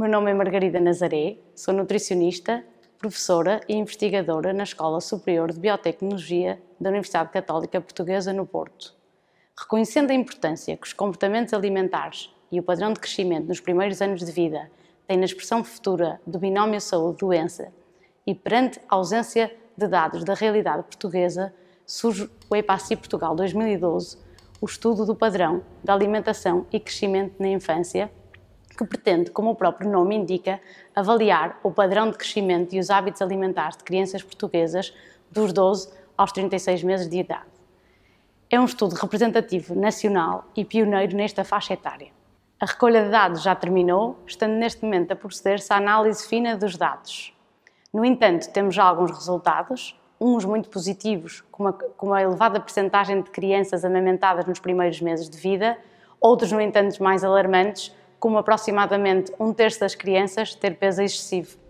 meu nome é Margarida Nazaré, sou nutricionista, professora e investigadora na Escola Superior de Biotecnologia da Universidade Católica Portuguesa no Porto. Reconhecendo a importância que os comportamentos alimentares e o padrão de crescimento nos primeiros anos de vida têm na expressão futura do binómio saúde-doença e perante a ausência de dados da realidade portuguesa, surge o EPACI Portugal 2012, o estudo do padrão da alimentação e crescimento na infância que pretende, como o próprio nome indica, avaliar o padrão de crescimento e os hábitos alimentares de crianças portuguesas dos 12 aos 36 meses de idade. É um estudo representativo nacional e pioneiro nesta faixa etária. A recolha de dados já terminou, estando neste momento a proceder-se à análise fina dos dados. No entanto, temos já alguns resultados, uns muito positivos, como a, uma elevada percentagem de crianças amamentadas nos primeiros meses de vida, outros, no entanto, mais alarmantes, como aproximadamente um terço das crianças ter peso excessivo.